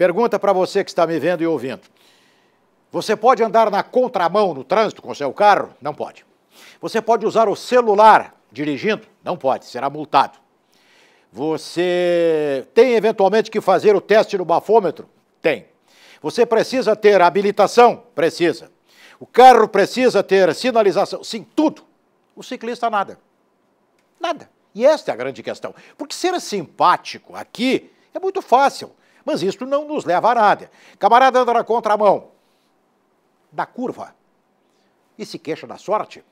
Pergunta para você que está me vendo e ouvindo. Você pode andar na contramão no trânsito com o seu carro? Não pode. Você pode usar o celular dirigindo? Não pode, será multado. Você tem eventualmente que fazer o teste no bafômetro? Tem. Você precisa ter habilitação? Precisa. O carro precisa ter sinalização? Sim, tudo. O ciclista nada. Nada. E esta é a grande questão. Porque ser simpático aqui é muito fácil. Mas isso não nos leva a nada. Camarada anda na contramão da curva e se queixa da sorte.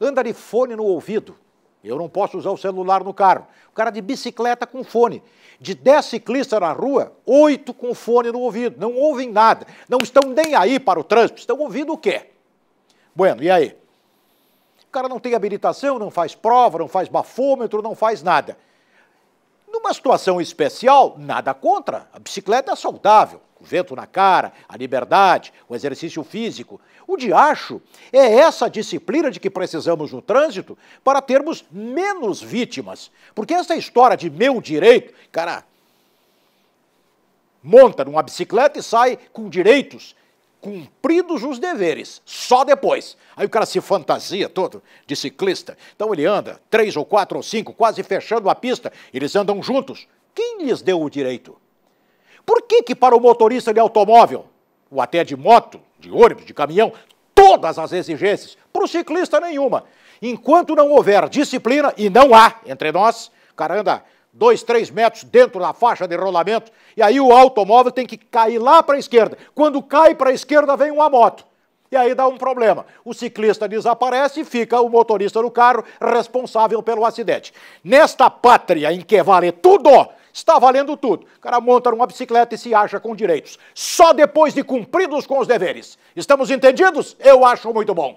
Anda de fone no ouvido. Eu não posso usar o celular no carro. O cara de bicicleta com fone. De 10 ciclistas na rua, oito com fone no ouvido. Não ouvem nada. Não estão nem aí para o trânsito. Estão ouvindo o quê? Bueno, e aí? O cara não tem habilitação, não faz prova, não faz bafômetro, não faz nada. Numa situação especial, nada contra. A bicicleta é saudável. O vento na cara, a liberdade, o exercício físico. O diacho é essa disciplina de que precisamos no trânsito para termos menos vítimas. Porque essa história de meu direito, cara, monta numa bicicleta e sai com direitos cumpridos os deveres, só depois. Aí o cara se fantasia todo de ciclista. Então ele anda três ou quatro ou cinco, quase fechando a pista, eles andam juntos. Quem lhes deu o direito? Por que, que para o motorista de automóvel, ou até de moto, de ônibus, de caminhão, todas as exigências? Para o ciclista, nenhuma. Enquanto não houver disciplina, e não há entre nós, o cara anda dois, três metros dentro da faixa de rolamento, e aí o automóvel tem que cair lá para a esquerda. Quando cai para a esquerda, vem uma moto. E aí dá um problema. O ciclista desaparece e fica o motorista do carro responsável pelo acidente. Nesta pátria em que vale tudo, está valendo tudo. O cara monta uma bicicleta e se acha com direitos. Só depois de cumpridos com os deveres. Estamos entendidos? Eu acho muito bom.